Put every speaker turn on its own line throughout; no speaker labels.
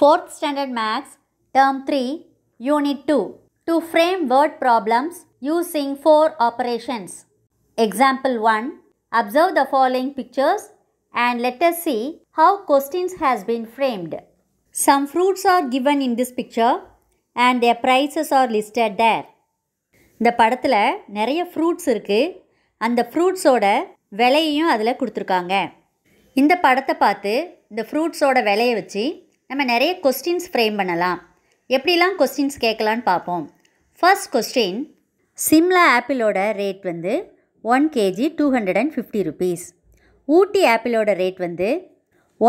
Fourth standard maths term three unit two to frame word problems using four operations example one observe the following pictures and let us see how questions has been framed. Some fruits are given in this picture and their prices are listed there. இந்த படத்தில் நிறைய fruits இருக்குது அந்த ஃப்ரூட்ஸோட விலையையும் அதில் கொடுத்துருக்காங்க இந்த படத்தை பார்த்து இந்த ஃப்ரூட்ஸோட விலையை வச்சு நம்ம நிறைய கொஸ்டின்ஸ் ஃப்ரேம் பண்ணலாம் எப்படிலாம் கொஸ்டின்ஸ் கேட்கலான்னு பார்ப்போம் ஃபர்ஸ்ட் கொஸ்டின் சிம்லா ஆப்பிளோட ரேட் வந்து one KG two hundred and fifty rupees Ooty ஆப்பிளோட ரேட் வந்து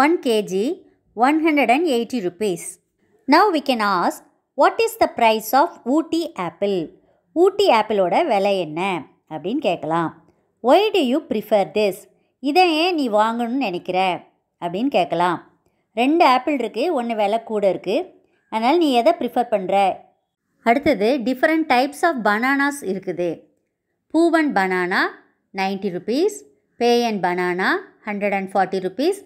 one KG one hundred and eighty rupees now we can ask what is the price of Ooty apple Ooty ஆப்பிளோட விலை என்ன அப்படின்னு கேட்கலாம் why do you prefer this இதை ஏன் நீ வாங்கணும்னு நினைக்கிற அப்படின்னு கேட்கலாம் ரெண்டு ஆப்பிள் இருக்குது ஒன்று விலை கூட இருக்குது அதனால் நீ எதை ப்ரிஃபர் பண்ணுற அடுத்தது டிஃப்ரெண்ட் டைப்ஸ் ஆஃப் பனானாஸ் இருக்குது poovan banana ninety rupees peyan banana hundred and forty rupees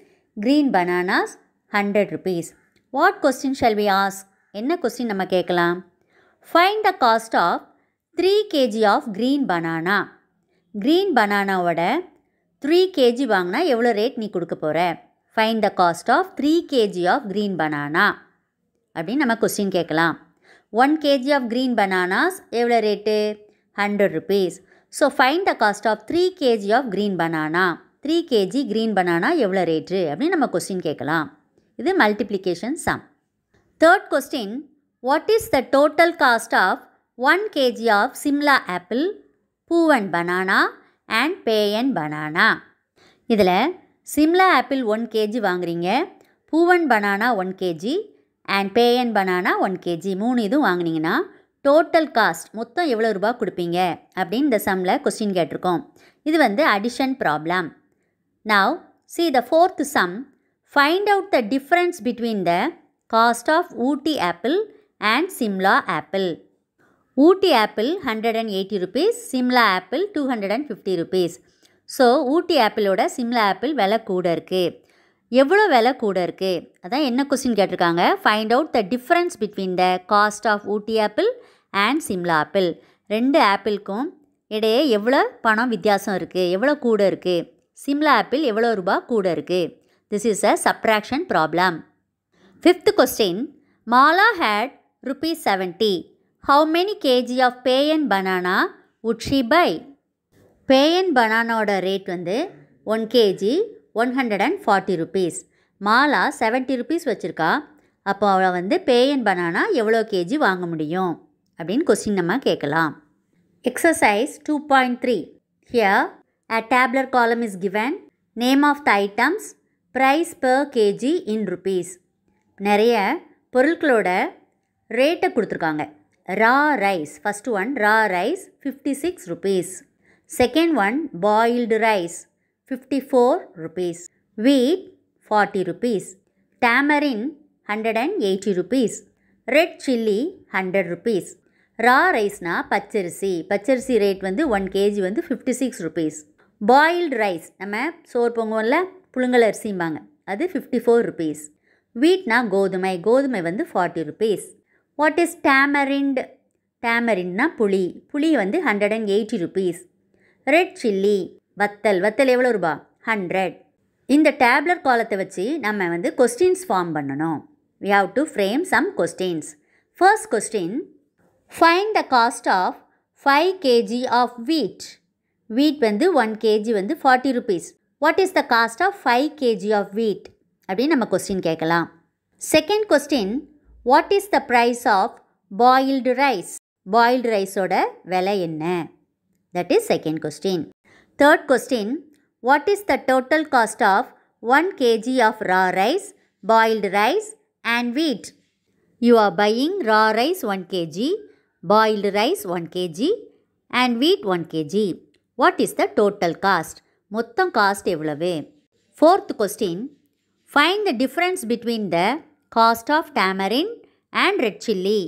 green bananas hundred rupees what question shall we ask என்ன கொஸ்டின் நம்ம கேட்கலாம் find the cost of three KG of green banana க்ரீன் பனானாவோட three KG வாங்கினா எவ்வளோ ரேட் நீ கொடுக்க போகிற find the cost of three KG of green banana அப்படின்னு நம்ம கொஸ்டின் கேட்கலாம் one KG of green bananas எவ்வளோ rate hundred rupees so fine the cost of three KG of green banana three KG green banana எவ்வளோ ரேட்டு அப்படின்னு நம்ம question கேட்கலாம் இது multiplication sum third question what is the total cost of one KG of Shimla apple poovan banana and peyan banana இதில் Shimla apple one KG வாங்குறீங்க poovan banana one KG and peyan banana one KG மூணு இதுவும் வாங்கினீங்கன்னா டோட்டல் காஸ்ட் மொத்தம் எவ்வளோ ரூபா கொடுப்பீங்க அப்படின்னு இந்த சம்மில் கொஸ்டின் கேட்டிருக்கோம் இது வந்து addition problem now see the fourth sum find out the difference between the cost of Ooty apple and Shimla apple Ooty apple hundred and eighty rupees Shimla apple two hundred and fifty rupees so Ooty ஆப்பிளோட Shimla apple விலை கூட இருக்குது எவ்வளோ விலை கூட இருக்குது அதான் என்ன கொஸ்டின் கேட்டிருக்காங்க find out the difference between the cost of Ooty apple and Shimla apple ரெண்டு ஆப்பிளுக்கும் இடையே எவ்வளோ பணம் வித்தியாசம் இருக்குது எவ்வளோ கூட இருக்குது சிம்லா ஆப்பிள் எவ்வளோ ரூபா கூட இருக்குது this is a subtraction problem fifth question Mala had rupees seventy how many KG of peyan banana would she buy peyan பனானோட ரேட் வந்து one KG one hundred and forty rupees Mala seventy rupees வச்சுருக்கா அப்போ அவளை வந்து பேயன் பனானா எவ்வளோ கேஜி வாங்க முடியும் அப்படின்னு கொஸ்டின் நம்ம கேட்கலாம் exercise two point three here a tabular column is given name of the items price per KG in rupees நிறைய பொருட்களோட ரேட்டை கொடுத்துருக்காங்க raw rice first one raw rice fifty six rupees second one boiled rice one four rupees wheat forty Wheat tamarind hundred and eighty rupees. Red chilli hundred rupees raw ரைஸ்னால் பச்சரிசி பச்சரிசி rate வந்து one KG வந்து fifty six rupees boiled rice நம்ம சோர் பொங்குவோம்ல புழுங்கல் அரிசிம்பாங்க அது fifty four rupees வீட்னா கோதுமை கோதுமை வந்து forty rupees what is tamarind டேமரிண்ட்னா புளி புளி வந்து hundred and eighty rupees red chilli வத்தல் வத்தல் எவ்வளோ ரூபா ஹண்ட்ரட் இந்த டேப்லர் காலத்தை வச்சு நம்ம வந்து கொஸ்டின்ஸ் ஃபார்ம் பண்ணணும் we have to frame some questions first question find the cost of five KG of wheat wheat வந்து ஒன் கேஜி வந்து forty rupees what is the cost of five KG of wheat அப்படின்னு நம்ம question கேட்கலாம் second question what is the price of boiled rice boiled ரைஸோட விலை என்ன That is second question. Third question, what is the total cost of 1 kg of raw rice, boiled rice and wheat? You are buying raw rice 1 kg, boiled rice 1 kg and wheat 1 kg. What is the total cost? மொத்தம் cost எவ்வளவு Fourth question. Find the difference between the cost of tamarind and red chilli.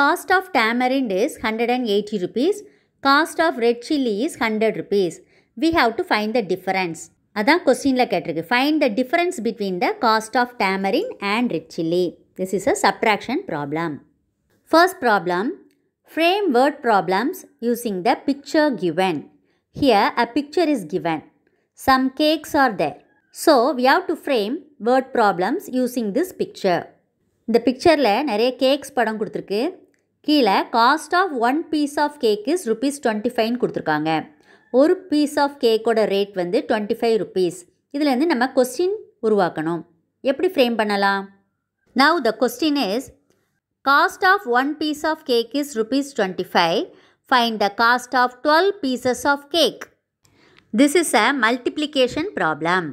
Cost of tamarind is 180 rupees. Cost of red chilli is hundred rupees we have to find the difference அதான் கொஸ்டினில் கேட்டிருக்கு find the difference between the cost of tamarind and red chilli this is a subtraction problem first problem frame word problems using the picture given here a picture is given some cakes are there so we have to frame word problems using this picture இந்த பிக்சரில் நிறைய cakes படம் கொடுத்துருக்கு கீழே cost of one piece of cake is rupees twenty ஃபைவ்னு கொடுத்துருக்காங்க ஒரு piece of கேக்கோட ரேட் வந்து டுவெண்ட்டி ஃபைவ் ருபீஸ் இதுலேருந்து நம்ம கொஸ்டின் உருவாக்கணும் எப்படி ஃப்ரேம் பண்ணலாம் now the question is cost of one piece of cake is rupees twenty five find the cost of twelve pieces of cake this is a multiplication problem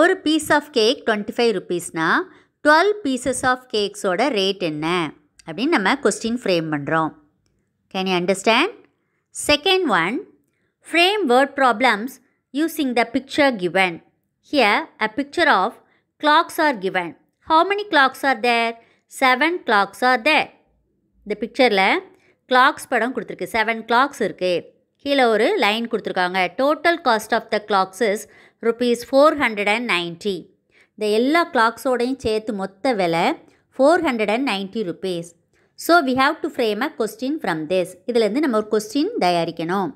ஒரு piece of cake twenty five ருபீஸ்னால் twelve pieces of கேக்ஸோட rate என்ன அப்படின்னு நம்ம question frame பண்ணுறோம் can you understand second one frame word problems using the picture given here a picture of clocks are given how many clocks are there seven clocks are there இந்த பிக்சரில் clocks படம் கொடுத்துருக்கு seven clocks இருக்குது கீழே ஒரு line கொடுத்துருக்காங்க total cost of the clocks is rupees four hundred and ninety இந்த எல்லா கிளாக்ஸோடையும் சேர்த்து மொத்த விலை 490 rupees. So we have to frame a question from this. இதிலிருந்து நம்ம ஒரு question தயாரிக்கணும்.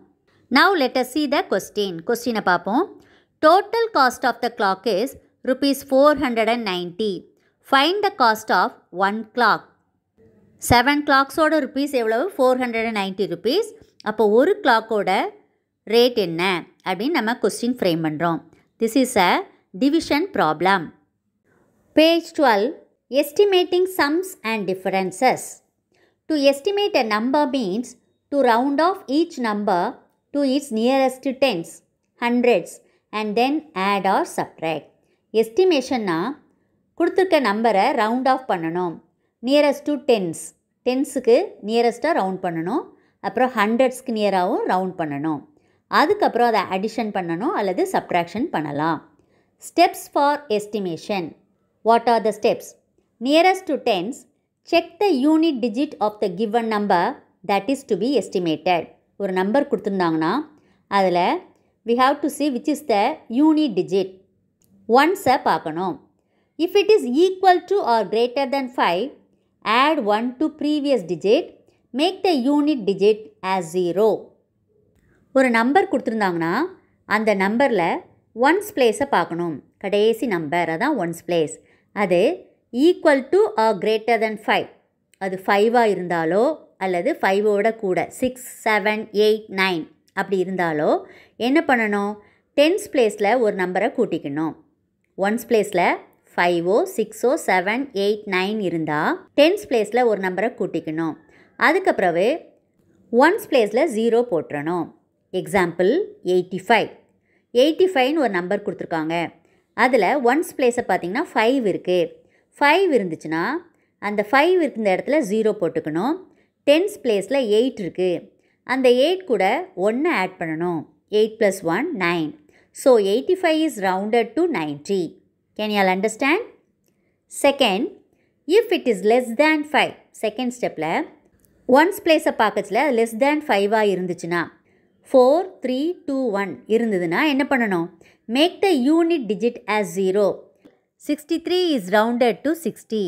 Now let us see the question. Question பார்ப்போம். Total cost of the clock is rupees 490. Find the cost of 1 clock. 7 clocks ஓட rupees எவ்வளவு 490 rupees. அப்போ ஒரு clockோட rate என்ன அப்படின்னு நம்ம கொஸ்டின் ஃப்ரேம் பண்ணுறோம் this is a division problem page twelve estimating sums and differences. To estimate a number means to round off each number to its nearest tens, hundreds and then add or subtract. எஸ்டிமேஷன்னா கொடுத்துருக்க நம்பரை round off பண்ணணும் nearest to tens டென்ஸுக்கு நியரஸ்ட்டாக round பண்ணணும் அப்புறம் ஹண்ட்ரட்ஸ்க்கு நியராகவும் round பண்ணணும் அதுக்கப்புறம் அதை அடிஷன் பண்ணணும் அல்லது சப்ராக்ஷன் பண்ணலாம் steps for estimation what are the steps nearest to tens, check the unit digit of the given number that is to be estimated. ஒரு நம்பர் கொடுத்துருந்தாங்கன்னா அதில் we have to see which is the unit digit ஒன்ஸை பார்க்கணும் if it is equal to or greater than five add one to previous digit make the unit digit as zero ஒரு number கொடுத்துருந்தாங்கன்னா அந்த நம்பரில் ones பிளேஸை பார்க்கணும் கடைசி number அதான் ஒன்ஸ் பிளேஸ் அது equal to or greater than five அது ஃபைவாக இருந்தாலோ அல்லது ஃபைவோட கூட சிக்ஸ் செவன் எயிட் நைன் அப்படி இருந்தாலோ என்ன பண்ணணும் டென்ஸ் பிளேஸில் ஒரு நம்பரை கூட்டிக்கணும் ஒன்ஸ் பிளேஸில் ஃபைவோ சிக்ஸோ செவன் எயிட் நைன் இருந்தால் டென்ஸ் பிளேஸில் ஒரு நம்பரை கூட்டிக்கணும் அதுக்கப்புறவு ஒன்ஸ் பிளேஸில் ஜீரோ போட்டுறணும் எக்ஸாம்பிள் எயிட்டி ஃபைவ் எயிட்டி ஃபைவ்னு ஒரு நம்பர் கொடுத்துருக்காங்க அதில் ஒன்ஸ் பிளேஸை பார்த்திங்கன்னா ஃபைவ் இருக்குது ஃபைவ் இருந்துச்சுன்னா அந்த ஃபைவ் இருக்கிற இடத்துல ஜீரோ போட்டுக்கணும் டென்ஸ் பிளேஸில் எயிட் இருக்குது அந்த எயிட் கூட ஒன்று ஆட் பண்ணணும் eight plus one nine so eighty five is rounded to ninety can y'all understand second if it is less than five second ஸ்டெப்பில் ஒன்ஸ் பிளேஸை பார்க்கச்சில் அது லெஸ் தேன் ஃபைவாக இருந்துச்சுன்னா ஃபோர் த்ரீ டூ ஒன் இருந்ததுன்னா என்ன பண்ணணும் make the unit digit as zero sixty three is rounded to sixty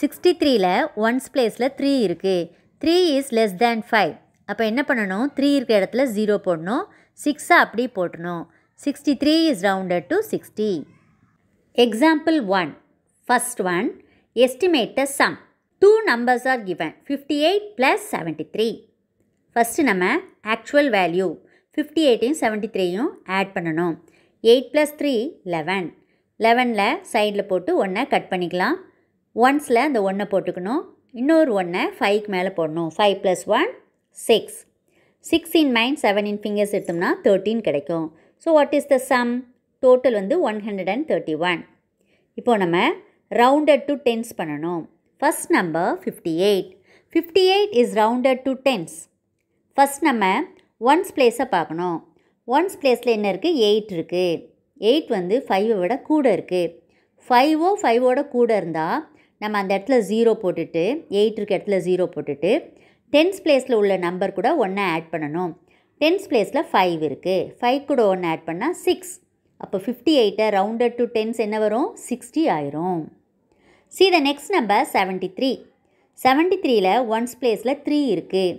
sixty த்ரீயில் ones பிளேஸில் த்ரீ இருக்குது three is less than five அப்போ என்ன பண்ணணும் த்ரீ இருக்கிற இடத்துல ஜீரோ போடணும் சிக்ஸை அப்படி போட்டணும் sixty three is rounded to sixty example one first one estimate the sum two numbers are given fifty eight plus seventy three first நம்ம ஆக்சுவல் வேல்யூ ஃபிஃப்டி எயிட்டையும் செவன்ட்டி த்ரீயும் ஆட் பண்ணணும் எயிட் ப்ளஸ் த்ரீ லெவன் லெவனில் சைடில் போட்டு ஒன்றை cut பண்ணிக்கலாம் ஒன்ஸில் அந்த ஒன்றை போட்டுக்கணும் இன்னொரு ஒன்றை ஃபைவ்க்கு மேலே போடணும் five plus one six six in mind seven in fingers எடுத்தோம்னா தேர்ட்டின் கிடைக்கும் so what is the sum total வந்து one hundred and thirty one இப்போது நம்ம ரவுண்டட் டு டென்ஸ் பண்ணணும் first number fifty eight fifty eight is rounded to tens first நம்ம ones பிளேஸை பார்க்கணும் once பிளேஸில் என்ன இருக்குது எயிட் இருக்குது எயிட் வந்து ஃபைவை விட கூட இருக்குது ஃபைவோ ஃபைவோட கூட இருந்தால் நம்ம அந்த இடத்துல ஜீரோ போட்டுட்டு எயிட் இருக்க இடத்துல ஜீரோ போட்டுட்டு டென்ஸ் பிளேஸில் உள்ள நம்பர் கூட ஒன்றை ஆட் பண்ணணும் டென்ஸ் பிளேஸில் ஃபைவ் இருக்குது ஃபைவ் கூட ஒன்று ஆட் பண்ணால் சிக்ஸ் அப்போ ஃபிஃப்டி எயிட்டை ரவுண்டட் டு டென்ஸ் என்ன வரும் சிக்ஸ்டி ஆயிரும் see the next number seventy three seventy த்ரீயில் ஒன்ஸ் பிளேஸில் த்ரீ இருக்குது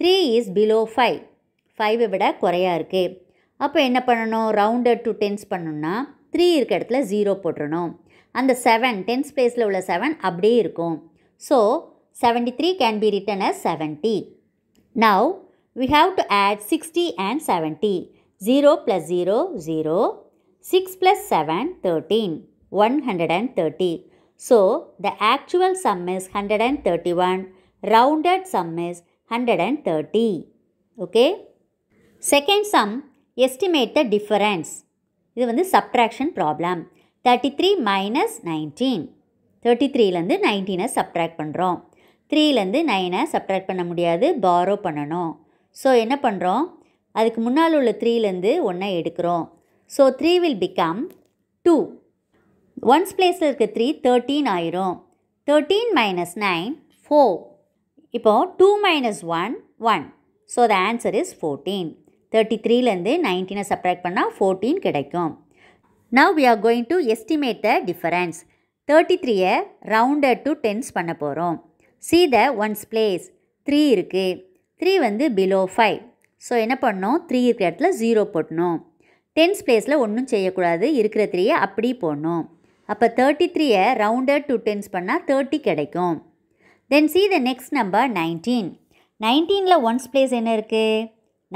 த்ரீ இஸ் பிலோ ஃபைவ் ஃபைவை விட குறையாக இருக்குது அப்போ என்ன பண்ணணும் ரவுண்டட் டு டென்ஸ் பண்ணணும்னா த்ரீ இருக்க இடத்துல ஜீரோ போட்டுடணும் அந்த செவன் டென்த் ஸ்பேஸில் உள்ள செவன் அப்படியே இருக்கும் so seventy three can be written as seventy now we have to add sixty and seventy zero plus zero zero six plus seven thirteen one hundred and thirty so the actual sum is hundred and thirty one rounded sum is hundred and thirty okay second sum estimate the difference இது வந்து subtraction problem thirty three minus nineteen thirty த்ரீலேருந்து நைன்டீனை subtract பண்ணுறோம் த்ரீலேருந்து நைனை subtract பண்ண முடியாது borrow பண்ணணும் so என்ன பண்ணுறோம் அதுக்கு முன்னால் உள்ள த்ரீலேருந்து ஒன்றை எடுக்கிறோம் so three will become two ones பிளேஸில் இருக்க த்ரீ தேர்ட்டீன் ஆயிரும் தேர்ட்டீன் மைனஸ் நைன் ஃபோர் இப்போது two minus one one so the answer is fourteen thirty த்ரீலேருந்து நைன்டீனை சப்ராக்ட் பண்ணால் ஃபோர்டீன் கிடைக்கும் now we are going to estimate the difference thirty த்ரீயை rounded to tens பண்ண போகிறோம் see the ones place three இருக்குது three வந்து பிலோ ஃபைவ் ஸோ என்ன பண்ணோம் த்ரீ இருக்கிற இடத்துல ஜீரோ போடணும் டென்ஸ் பிளேஸில் ஒன்றும் செய்யக்கூடாது இருக்கிற த்ரீயை அப்படி போடணும் அப்போ தேர்ட்டி த்ரீயை ரவுண்டர் டு டென்ஸ் பண்ணால் தேர்ட்டி கிடைக்கும் then see the next number nineteen நைன்டீனில் ஒன்ஸ் பிளேஸ் என்ன இருக்குது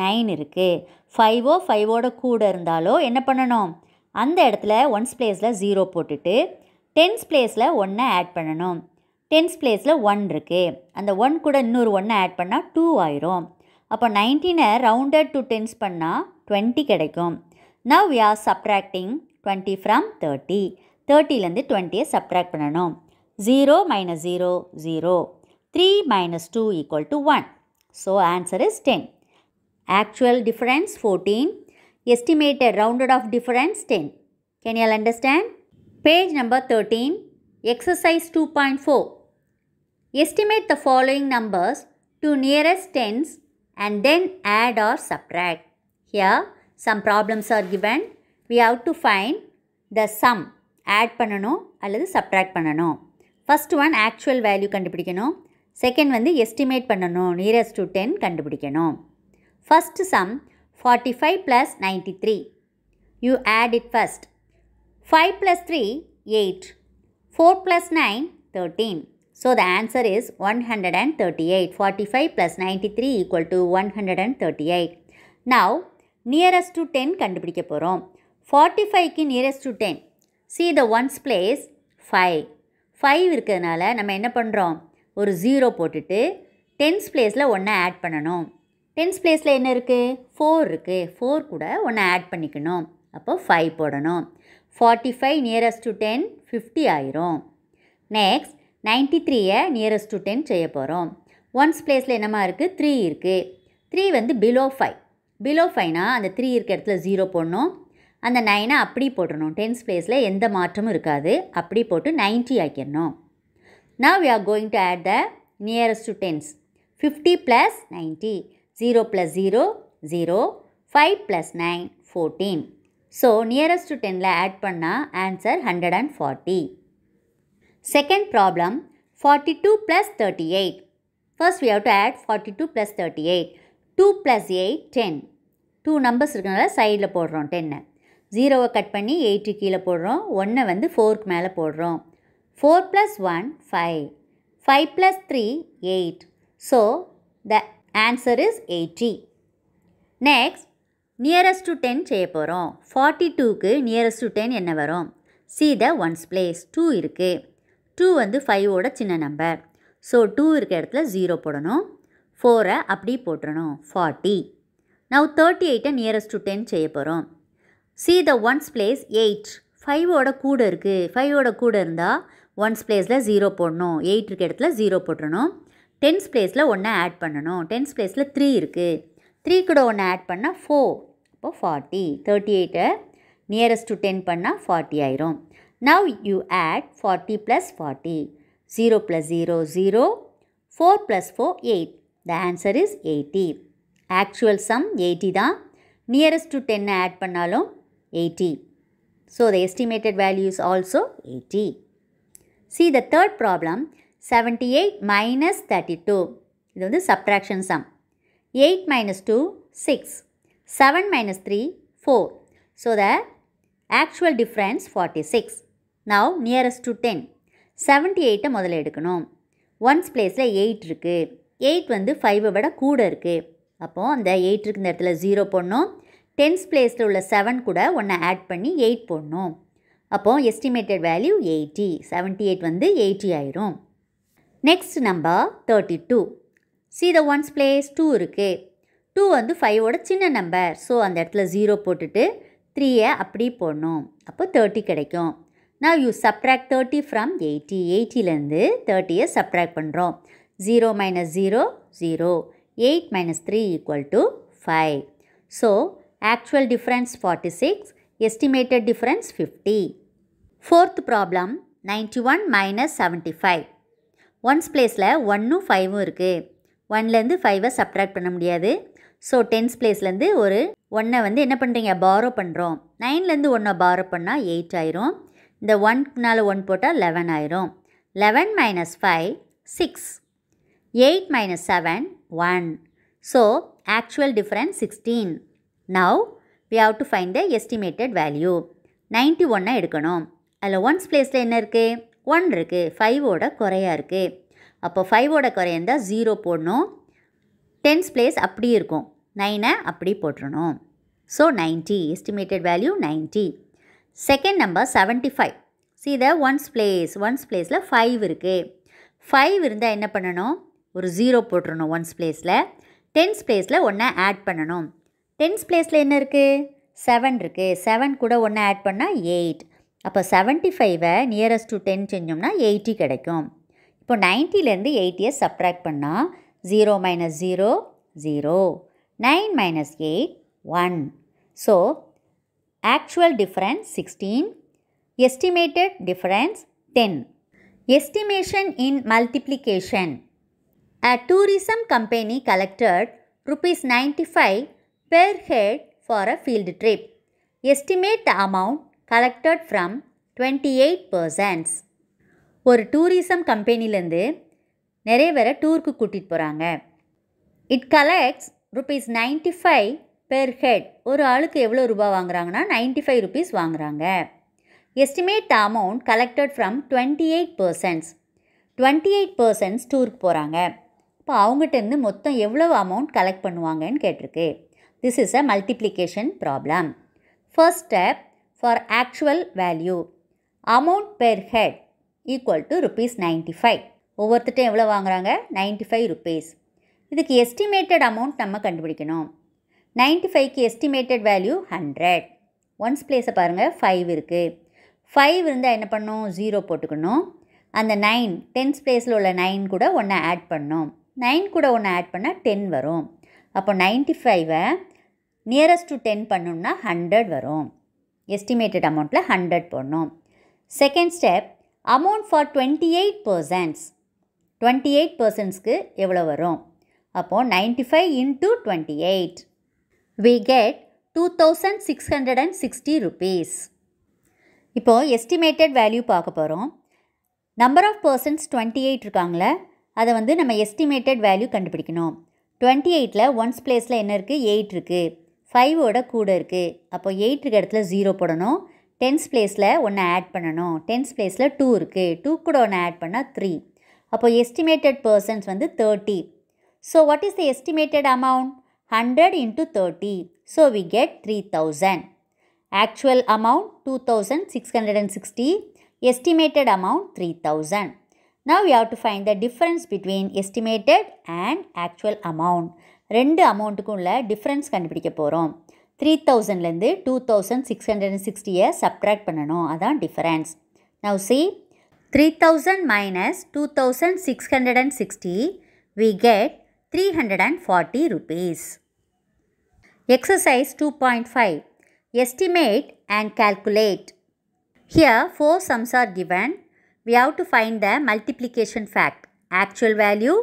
நைன் இருக்குது ஃபைவோ ஃபைவோட கூட இருந்தாலோ என்ன பண்ணணும் அந்த இடத்துல ஒன்ஸ் பிளேஸில் ஜீரோ போட்டுட்டு டென்ஸ் பிளேஸில் ஒன்றை ஆட் பண்ணணும் டென்ஸ் பிளேஸில் ஒன் இருக்குது அந்த ஒன் கூட இன்னொரு ஒன்றை ஆட் பண்ணால் டூ ஆயிரும் அப்போ நைன்டீனை ரவுண்டட் டு டென்ஸ் பண்ணால் டுவெண்ட்டி கிடைக்கும் now we are subtracting twenty from thirty தேர்ட்டிலேருந்து டுவெண்ட்டியை சப்ராக்ட் பண்ணணும் zero minus zero zero three minus two equal to one so answer is ten Actual difference 14. Estimated rounded off difference 10. Can you all understand? Page number 13. Exercise 2.4. Estimate the following numbers to nearest tens and then add or subtract. Here some problems are given. We have to find the sum. Add add பண்ணணும் subtract subtract First one actual value value Second second வந்து estimate பண்ணணும் nearest to ten கண்டுபிடிக்கணும் First sum 45 plus 93. You add it first. 5 plus 3 8. 4 plus 9 13. So the answer is 138. 45 plus 93 equal to 138. Now nearest to 10 கண்டுபிடிக்க போகிறோம் 45க்கு nearest to ten see the ones place 5 five இருக்கிறதுனால நம்ம என்ன பண்ணுறோம் ஒரு ஜீரோ போட்டுட்டு டென்ஸ் பிளேஸில் ஒன்றை ஆட் பண்ணணும் டென்ஸ் பிளேஸில் என்ன இருக்குது ஃபோர் இருக்குது ஃபோர் கூட ஒன்று ஆட் பண்ணிக்கணும் அப்போ ஃபைவ் போடணும் forty five nearest to ten fifty ஆயிரும் நெக்ஸ்ட் நைன்ட்டி த்ரீயை நியரஸ்ட் டு டென் செய்ய போகிறோம் ஒன்ஸ் பிளேஸில் என்னமா இருக்குது த்ரீ இருக்குது த்ரீ வந்து பிலோ ஃபைவ் பிலோ ஃபைவ்னா அந்த த்ரீ இருக்க இடத்துல ஜீரோ போடணும் அந்த நைனை அப்படி போட்டுடணும் டென்ஸ் பிளேஸில் எந்த மாற்றமும் இருக்காது அப்படி போட்டு நைன்ட்டி ஆக்கிடணும் now we are going to add the nearest to tens fifty plus ninety zero plus zero zero five plus nine fourteen so nearest டென்ல ஆட் பண்ணால் answer hundred and forty second problem forty two plus thirty eight first we have to add forty two plus thirty eight two plus eight ten two numbers இருக்கிறனால சைடில் போடுறோம் டென்னை ஜீரோவை cut பண்ணி eight கீழே போடுறோம் ஒன்றை வந்து ஃபோருக்கு மேலே போடுறோம் four plus one five five plus three eight so the answer is eighty next nearest to ten செய்ய போகிறோம் ஃபார்ட்டி டூக்கு நியரஸ்ட் டு டென் என்ன வரும் see the ones place two இருக்குது டூ வந்து ஃபைவோட சின்ன நம்பர் ஸோ டூ இருக்க இடத்துல ஜீரோ போடணும் ஃபோரை அப்படி போட்டுடணும் ஃபார்ட்டி நான் தேர்ட்டி எயிட்டை நியரஸ்ட் டு டென் செய்ய போகிறோம் see the ones place eight ஃபைவோட கூட இருக்குது ஃபைவோட கூட இருந்தால் ஒன்ஸ் பிளேஸில் ஜீரோ போடணும் எயிட் இருக்க இடத்துல ஜீரோ போட்டுடணும் டென்ஸ் பிளேஸில் ஒன்று ஆட் பண்ணணும் டென்ஸ் பிளேஸில் த்ரீ இருக்குது த்ரீ கூட ஒன்று ஆட் பண்ணால் ஃபோர் அப்போ ஃபார்ட்டி தேர்ட்டி எயிட்டை நியரஸ்ட் டு டென் பண்ணால் ஃபார்ட்டி ஆயிரும் now you add forty plus forty zero plus zero zero four plus four eight the answer is eighty actual sum eighty தான் nearest to டென்னை add பண்ணாலும் eighty so the estimated values also eighty see the third problem seventy eight minus thirty two இது வந்து subtraction sum eight minus two six seven minus three four so the actual difference forty six now nearest to ten seventy எயிட்டை முதல்ல எடுக்கணும் once பிளேஸில் eight இருக்குது eight வந்து ஃபைவை விட கூட இருக்குது அப்போது அந்த எயிட் இருக்கிற இடத்துல ஜீரோ போடணும் டென்ஸ் பிளேஸில் உள்ள செவன் கூட ஒன்றை ஆட் பண்ணி எயிட் போடணும் அப்போது estimated value eighty seventy eight வந்து எயிட்டி ஆயிரும் next number thirty two see the ones place two இருக்குது டூ வந்து ஃபைவோட சின்ன நம்பர் ஸோ அந்த இடத்துல ஜீரோ போட்டுட்டு த்ரீயை அப்படி போடணும் அப்போ தேர்ட்டி கிடைக்கும் நான் you subtract thirty from eighty எயிட்டிலேருந்து தேர்ட்டியை சப்ராக் பண்ணுறோம் zero minus zero zero eight minus three equal to five so actual difference forty six estimated difference fifty fourth problem ninety one minus seventy five ones பிளேஸில் ஒன்னும் ஃபைவும் இருக்குது ஒன்லேருந்து ஃபைவை subtract பண்ண முடியாது ஸோ டென்ஸ் பிளேஸ்லேருந்து ஒரு ஒன்றை வந்து என்ன பண்ணுறீங்க பாரோ பண்ணுறோம் நைன்லேருந்து ஒன்றை பாரோ பண்ணால் எயிட் ஆயிரும் இந்த ஒன்னால் ஒன் போட்டால் லெவன் ஆயிரும் eleven minus five six eight minus seven one so actual difference sixteen now we have to find the estimated value ninety ஒன்னை எடுக்கணும் அதில் ஒன்ஸ் பிளேஸில் என்ன இருக்குது ஒன் இருக்குது ஃபைவோட குறையாக இருக்குது அப்போ ஃபைவோட குறையிருந்தால் ஜீரோ போடணும் டென்ஸ் பிளேஸ் அப்படி இருக்கும் நைனை அப்படி போட்டுடணும் so ninety estimated value ninety second number seventy five see இதை ஒன்ஸ் பிளேஸ் ஒன்ஸ் பிளேஸில் ஃபைவ் இருக்குது ஃபைவ் இருந்தால் என்ன பண்ணணும் ஒரு ஜீரோ போட்டுடணும் ஒன்ஸ் பிளேஸில் டென்ஸ் பிளேஸில் ஒன்றை ஆட் பண்ணணும் டென்ஸ் பிளேஸில் என்ன இருக்குது செவன் இருக்குது செவன் கூட ஒன்று ஆட் பண்ணால் எயிட் அப்போ செவன்ட்டி ஃபைவை நியரஸ்ட் டு டென் செஞ்சோம்னா எயிட்டி கிடைக்கும் இப்போ நைன்ட்டிலேருந்து எயிட்டியை சப்ராக்ட் பண்ணால் zero minus zero zero nine minus eight one so actual difference sixteen estimated difference ten estimation in multiplication a tourism company collected rupees 95 five head for a field trip estimate the amount collected from twenty eight persons ஒரு tourism கம்பெனிலேருந்து நிறைய பேரை டூருக்கு கூட்டிகிட்டு போகிறாங்க it collects rupees ninety five per head ஒரு ஆளுக்கு எவ்வளோ ரூபா வாங்குறாங்கன்னா நைன்ட்டி ஃபைவ் ருபீஸ் வாங்குறாங்க estimate amount collected from twenty eight persons twenty eight persons டூருக்கு போகிறாங்க இப்போ அவங்ககிட்டருந்து மொத்தம் எவ்வளோ அமௌண்ட் கலெக்ட் பண்ணுவாங்கன்னு கேட்டிருக்கு this is a multiplication problem first step for actual value amount per head equal to to rupees five ஒவ்வொருத்திட்டும் எவ்வளோ வாங்குறாங்க நைன்டி ஃபைவ் ருபீஸ் இதுக்கு எஸ்டிமேட்டட் அமௌண்ட் நம்ம கண்டுபிடிக்கணும் நைன்டி ஃபைவ்க்கு எஸ்டிமேட்டட் வேல்யூ ஹண்ட்ரட் ஒன்ஸ் பிளேஸை பாருங்கள் ஃபைவ் இருக்குது ஃபைவ் இருந்தால் என்ன பண்ணும் ஜீரோ போட்டுக்கணும் அந்த நைன் டென்ஸ் பிளேஸில் உள்ள நைன் கூட ஒன்று ஆட் பண்ணும் நைன் கூட ஒன்று ஆட் பண்ணால் டென் வரும் அப்போ நைன்ட்டி ஃபைவை நியரஸ்ட் டு டென் பண்ணோம்னா ஹண்ட்ரட் வரும் எஸ்டிமேட்டட் அமௌண்ட்டில் ஹண்ட்ரட் போடணும் second step amount for twenty eight persons twenty eight பர்சன்ட்ஸ்க்கு எவ்வளோ வரும் அப்போது ninety five into twenty eight we get two thousand six hundred and sixty rupees இப்போது எஸ்டிமேட்டட் வேல்யூ பார்க்க போகிறோம் number of persons twenty eight இருக்காங்களே அதை வந்து நம்ம எஸ்டிமேட்டட் வேல்யூ கண்டுபிடிக்கணும் டுவெண்ட்டி எயிட்டில் ஒன்ஸ் பிளேஸில் என்ன இருக்குது எயிட் இருக்குது ஃபைவோட கூட இருக்குது அப்போ எயிட்டுக்கு இடத்துல ஜீரோ போடணும் டென்ஸ் பிளேஸில் ஒன்று ஆட் பண்ணணும் டென்ஸ் பிளேஸில் டூ இருக்குது டூ கூட ஒன்று ஆட் பண்ணால் த்ரீ அப்போ எஸ்டிமேட்டட் பர்சன்ஸ் வந்து thirty so what is the estimated amount hundred into thirty so we get three thousand actual amount two thousand six hundred and sixty estimated amount three thousand now you have to find the difference between estimated and actual amount ரெண்டு அமௌண்ட்டுக்கும் உள்ள difference கண்டுபிடிக்க போகிறோம் three தௌசண்ட்லேருந்து two thousand six hundred and சிக்ஸ்டியை subtract பண்ணணும் அதான் difference now see three thousand minus two thousand six hundred and sixty we get three hundred and forty rupees exercise two point five estimate and calculate here four sums are given we have to find the multiplication fact actual value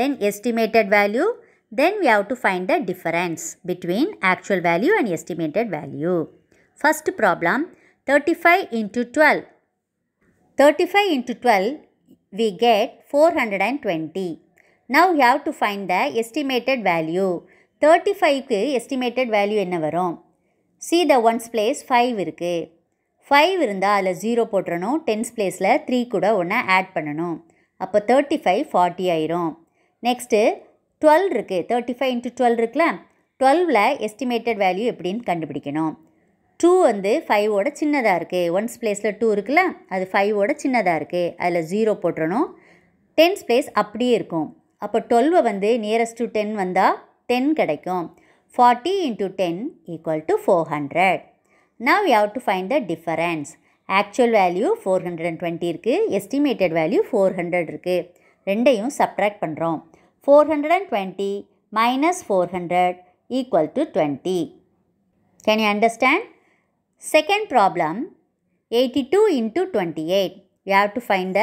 then estimated value Then we have to find the difference between actual value and estimated value. First problem 35 into 12. 35 into 12 we get 420. Now we have to find the estimated value. 35 estimated value in our see See the ones place 5 five 5 அதில் zero போட்டுறணும் tense பிளேஸில் three கூட ஒன்று add பண்ணணும் அப்போ thirty five forty ஆயிரும் next twelve இருக்குது thirty five into twelve இருக்குல்ல டுவெல்வில் எஸ்டிமேட்டட் வேல்யூ எப்படின்னு கண்டுபிடிக்கணும் டூ வந்து ஃபைவோட சின்னதாக இருக்குது ஒன்ஸ் பிளேஸில் டூ இருக்குல்ல அது ஃபைவோட சின்னதாக இருக்குது அதில் ஜீரோ போட்டுறணும் டென்ஸ் பிளேஸ் அப்படியே இருக்கும் அப்போ டுவெல்வை வந்து நியரஸ்ட் டு டென் வந்தால் டென் கிடைக்கும் forty into ten equal to four hundred now you to find the difference actual value four hundred and twenty இருக்குது எஸ்டிமேட்டட் வேல்யூ ஃபோர் ஹண்ட்ரட் இருக்குது ரெண்டையும் சப்ட்ராக்ட் பண்ணுறோம் four hundred and minus 420 minus 400 equal to 20. Can you understand? Second problem 82 into 28. You have to find the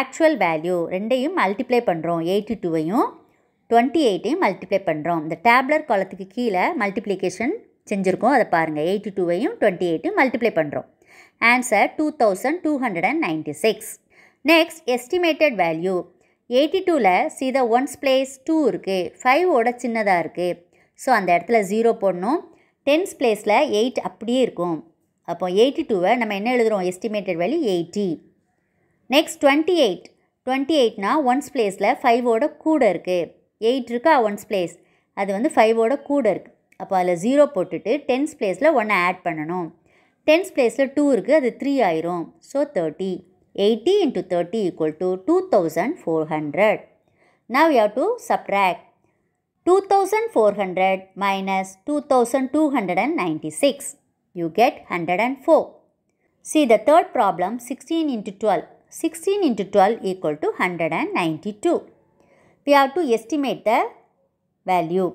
actual value ரெண்டையும் multiply பண்ணுறோம் eighty டூவையும் twenty எயிட்டையும் multiply பண்ணுறோம் இந்த டேப்லர் காலத்துக்கு கீழே மல்டிப்ளிகேஷன் செஞ்சுருக்கோம் அதை பாருங்கள் எயிட்டி டூவையும் டுவெண்ட்டி எயிட்டையும் மல்டிப்ளை பண்ணுறோம் answer two thousand two hundred and ninety six next estimated value eighty டூவில் see the ones place two இருக்குது ஃபைவோட சின்னதாக இருக்குது ஸோ அந்த இடத்துல ஜீரோ போடணும் டென்ஸ் பிளேஸில் எயிட் அப்படியே இருக்கும் அப்போ எயிட்டி டூவை நம்ம என்ன எழுதுகிறோம் estimated value eighty next twenty eight twenty எயிட்னா ஒன்ஸ் பிளேஸில் ஃபைவோட கூட இருக்குது எயிட் இருக்கா ஒன்ஸ் பிளேஸ் அது வந்து ஃபைவோட கூட இருக்குது அப்போ அதில் ஜீரோ போட்டுட்டு டென்ஸ் பிளேஸில் ஒன்றை ஆட் பண்ணணும் டென்ஸ் பிளேஸில் டூ இருக்குது அது த்ரீ ஆயிரும் so thirty 80 into 30 equal to 2400. Now you have to subtract 2400 minus 2296. You get 104. See the third problem 16 into 12. 16 into 12 equal to 192. We have to estimate the value.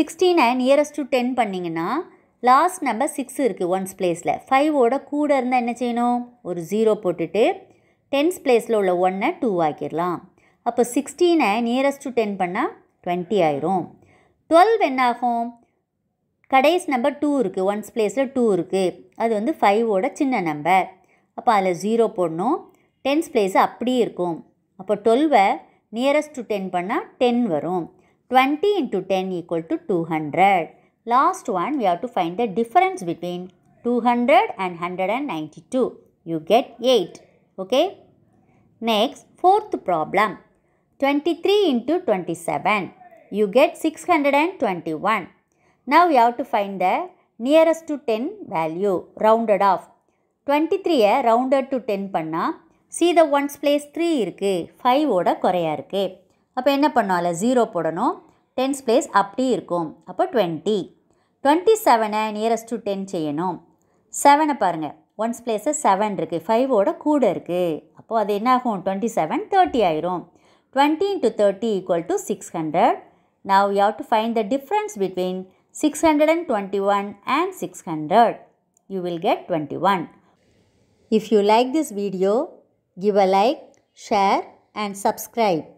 16 nearest to 10 பண்ணிங்கன்னா last number six இருக்குது ones பிளேஸில் ஃபைவோட கூட இருந்தால் என்ன செய்யணும் ஒரு zero போட்டுட்டு டென்ஸ் பிளேஸில் உள்ள ஒன்னை டூ ஆக்கிடலாம் அப்போ சிக்ஸ்டீனை நியரஸ்ட் டு டென் பண்ணால் டுவெண்ட்டி ஆயிரும் டுவெல் என்ன ஆகும் கடைஸ் நம்பர் டூ இருக்குது ஒன்ஸ் பிளேஸில் டூ இருக்குது அது வந்து ஃபைவோட சின்ன நம்பர் அப்போ அதில் ஜீரோ போடணும் டென்ஸ் பிளேஸ் அப்படியே இருக்கும் அப்போ டுவெல்வை நியரஸ்ட் டு டென் பண்ணால் டென் வரும் twenty into ten equal to two hundred last one we have to find the difference between two hundred and hundred and ninety two you get eight Okay. Next, fourth problem. 23 into 27. You get 621. Now you have to find the nearest to 10 value rounded off. 23-ஐ rounded to 10 பண்ணால் see the ones place 3 இருக்குது 5 ஓட குறையா இருக்குது அப்போ என்ன பண்ணால 0 போடணும் tens place அப்படி இருக்கும் அப்போ டுவெண்ட்டி டுவெண்ட்டி செவனை நியரஸ்ட் டு டென் செய்யணும் செவனை பாருங்கள் ஒன்ஸ் பிளேஸில் செவன் இருக்குது ஃபைவோட கூட இருக்குது அப்போது அது என்ன ஆகும் டுவெண்ட்டி செவன் தேர்ட்டி ஆயிரும் twenty into thirty equal to six hundred now you have to find the difference between six hundred and twenty one and six hundred you will get 21. If you like this video, give a like, share and subscribe.